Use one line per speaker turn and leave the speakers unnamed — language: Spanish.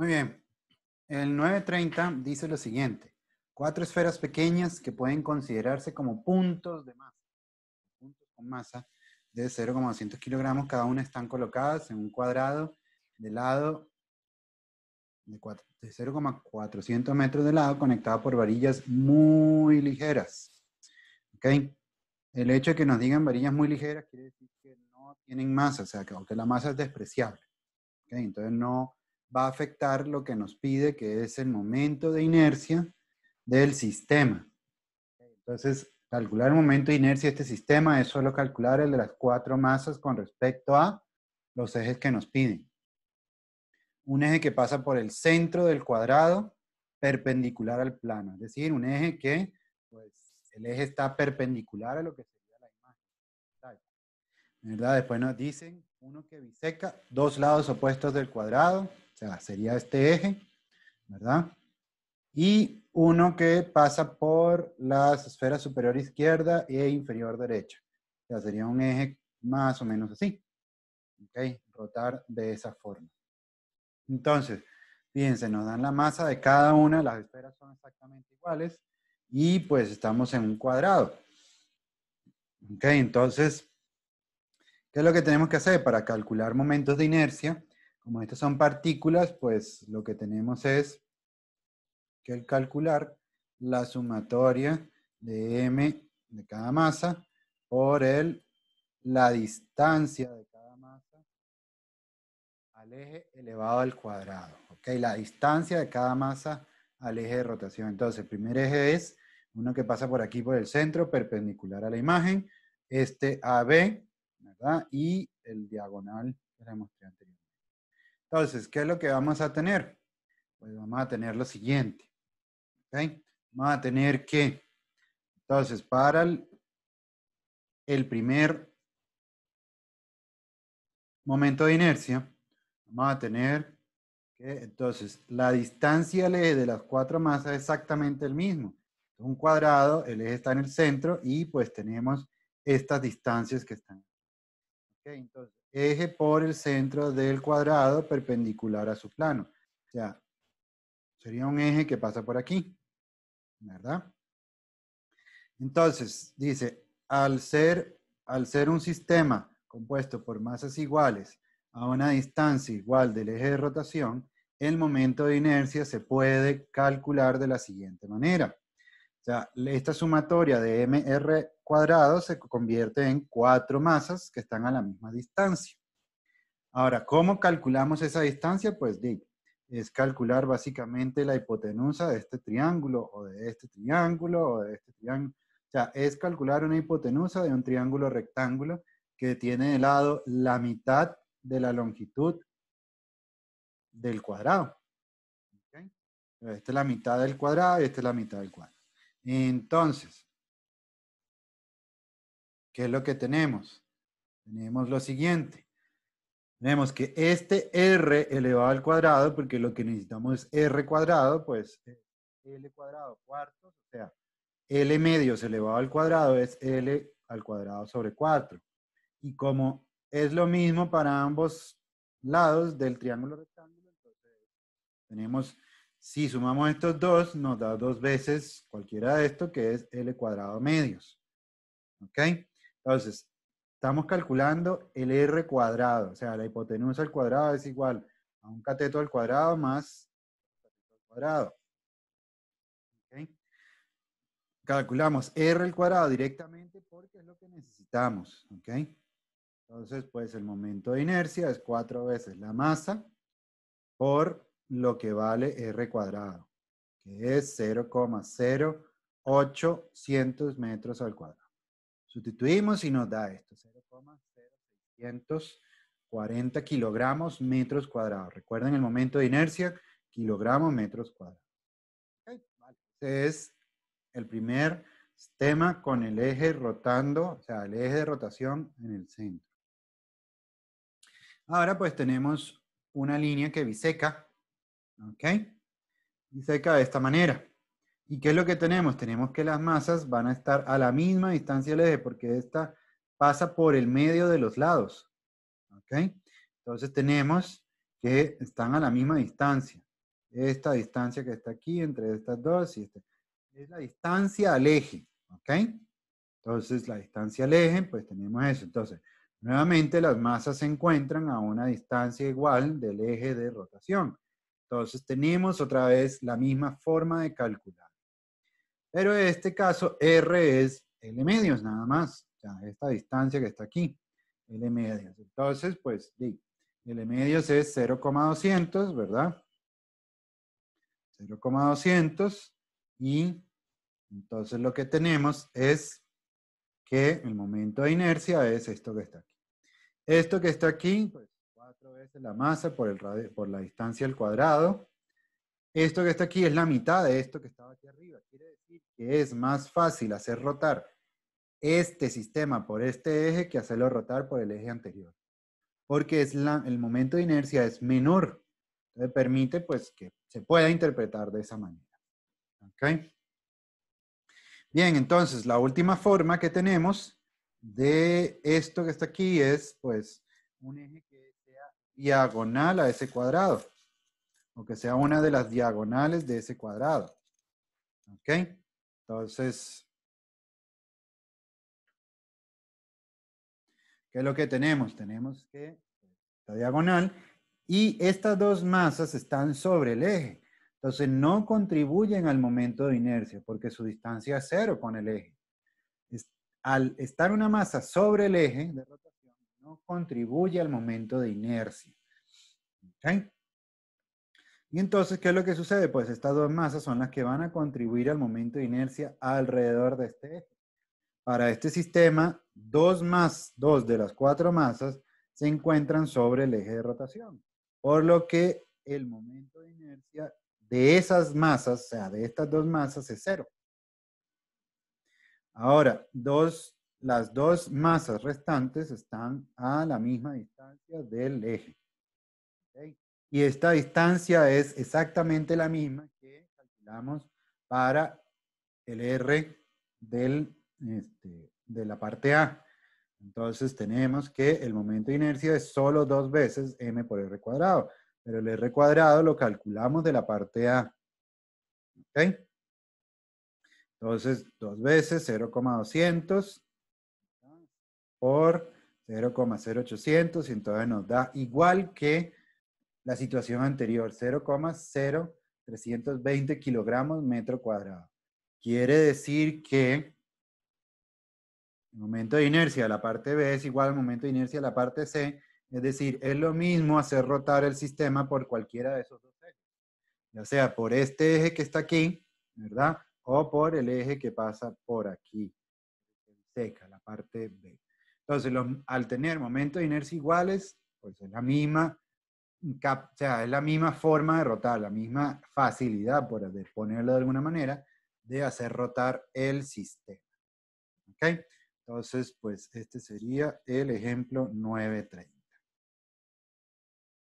Muy bien. El 930 dice lo siguiente. Cuatro esferas pequeñas que pueden considerarse como puntos de masa. Puntos con masa de 0,200 kilogramos. Cada una están colocadas en un cuadrado de lado de, 0,400 metros de lado conectada por varillas muy ligeras. ¿Okay? El hecho de que nos digan varillas muy ligeras quiere decir que no tienen masa, o sea, que, aunque la masa es despreciable. Entonces no va a afectar lo que nos pide, que es el momento de inercia del sistema. Entonces, calcular el momento de inercia de este sistema es solo calcular el de las cuatro masas con respecto a los ejes que nos piden. Un eje que pasa por el centro del cuadrado perpendicular al plano, es decir, un eje que, pues, el eje está perpendicular a lo que sería la imagen. ¿Verdad? Después nos dicen uno que biseca dos lados opuestos del cuadrado, sea, sería este eje, ¿verdad? Y uno que pasa por las esferas superior izquierda e inferior derecha. O sea, sería un eje más o menos así. ¿Ok? Rotar de esa forma. Entonces, fíjense, nos dan la masa de cada una, las esferas son exactamente iguales y pues estamos en un cuadrado. ¿Ok? Entonces, ¿qué es lo que tenemos que hacer para calcular momentos de inercia? Como estas son partículas, pues lo que tenemos es que el calcular la sumatoria de m de cada masa por el, la distancia de cada masa al eje elevado al cuadrado. ¿ok? La distancia de cada masa al eje de rotación. Entonces, el primer eje es uno que pasa por aquí, por el centro, perpendicular a la imagen, este AB, ¿verdad? Y el diagonal que les mostré anteriormente. Entonces, ¿qué es lo que vamos a tener? Pues vamos a tener lo siguiente. Vamos a tener que, entonces, para el, primer momento de inercia, vamos a tener que, entonces, la distancia al eje de las cuatro masas es exactamente el mismo. un cuadrado, el eje está en el centro y pues tenemos estas distancias que están entonces, eje por el centro del cuadrado perpendicular a su plano. O sea, sería un eje que pasa por aquí, ¿verdad? Entonces, dice, al ser, al ser un sistema compuesto por masas iguales a una distancia igual del eje de rotación, el momento de inercia se puede calcular de la siguiente manera esta sumatoria de mr cuadrado se convierte en cuatro masas que están a la misma distancia. Ahora, ¿cómo calculamos esa distancia? Pues es calcular básicamente la hipotenusa de este triángulo, o de este triángulo, o de este triángulo. O sea, es calcular una hipotenusa de un triángulo rectángulo que tiene de lado la mitad de la longitud del cuadrado. Esta es la mitad del cuadrado y esta es la mitad del cuadrado. Entonces, ¿qué es lo que tenemos? Tenemos lo siguiente. Tenemos que este r elevado al cuadrado, porque lo que necesitamos es r cuadrado, pues eh, l cuadrado cuartos, o sea, L medios elevado al cuadrado es L al cuadrado sobre 4. Y como es lo mismo para ambos lados del triángulo rectángulo, entonces tenemos si sumamos estos dos, nos da dos veces cualquiera de esto, que es L cuadrado medios. ¿Ok? Entonces, estamos calculando el R cuadrado, o sea, la hipotenusa al cuadrado es igual a un cateto al cuadrado más cateto al cuadrado. ¿Ok? Calculamos R al cuadrado directamente porque es lo que necesitamos. ¿Ok? Entonces, pues el momento de inercia es cuatro veces la masa por lo que vale R cuadrado, que es 0,0800 metros al cuadrado. Sustituimos y nos da esto, 0,0640 kilogramos metros cuadrados. Recuerden el momento de inercia, kilogramos metros cuadrados. Este es el primer tema con el eje rotando, o sea, el eje de rotación en el centro. Ahora pues tenemos una línea que biseca ¿Ok? Y seca de esta manera. ¿Y qué es lo que tenemos? Tenemos que las masas van a estar a la misma distancia del eje porque esta pasa por el medio de los lados. ¿Ok? Entonces tenemos que están a la misma distancia. Esta distancia que está aquí entre estas dos y este. Es la distancia al eje. ¿Ok? Entonces la distancia al eje, pues tenemos eso. Entonces, nuevamente las masas se encuentran a una distancia igual del eje de rotación. Entonces tenemos otra vez la misma forma de calcular. Pero en este caso R es L medios nada más, esta distancia que está aquí, L medios. Entonces, pues, L medios es 0,200, ¿verdad? 0,200 y entonces lo que tenemos es que el momento de inercia es esto que está aquí. Esto que está aquí, pues, es la masa por, el por la distancia al cuadrado. Esto que está aquí es la mitad de esto que estaba aquí arriba. Quiere decir que es más fácil hacer rotar este sistema por este eje que hacerlo rotar por el eje anterior. Porque es el momento de inercia es menor. Entonces permite pues, que se pueda interpretar de esa manera. ¿Okay? Bien, entonces la última forma que tenemos de esto que está aquí es pues un eje que diagonal a ese cuadrado, o que sea una de las diagonales de ese cuadrado. ¿Ok? Entonces, ¿qué es lo que tenemos? Tenemos que esta diagonal y estas dos masas están sobre el eje. Entonces no contribuyen al momento de inercia porque su distancia es cero con el eje. al estar una masa sobre el eje de contribuye al momento de inercia. Y entonces, ¿qué es lo que sucede? Pues estas dos masas son las que van a contribuir al momento de inercia alrededor de este eje. Para este sistema, dos más, dos de las cuatro masas se encuentran sobre el eje de rotación. Por lo que el momento de inercia de esas masas, o sea, de estas dos masas, es cero. Ahora, dos las dos masas restantes están a la misma distancia del eje. Y esta distancia es exactamente la misma que calculamos para el R del, este, de la parte A. Entonces tenemos que el momento de inercia es solo dos veces m por r cuadrado, pero el r cuadrado lo calculamos de la parte A. Entonces, dos veces 0,200 por 0,0800 y entonces nos da igual que la situación anterior, 0,0320 kilogramos metro cuadrado. Quiere decir que el momento de inercia de la parte B es igual al momento de inercia de la parte C, es decir, es lo mismo hacer rotar el sistema por cualquiera de esos dos ejes, ya sea por este eje que está aquí, ¿verdad? O por el eje que pasa por aquí, seca, la parte B. Entonces, al tener momentos de inercia iguales, pues es la misma, o es la misma forma de rotar, la misma facilidad, por ponerlo de alguna manera, de hacer rotar el sistema. ¿Ok? Entonces, pues este sería el ejemplo 930.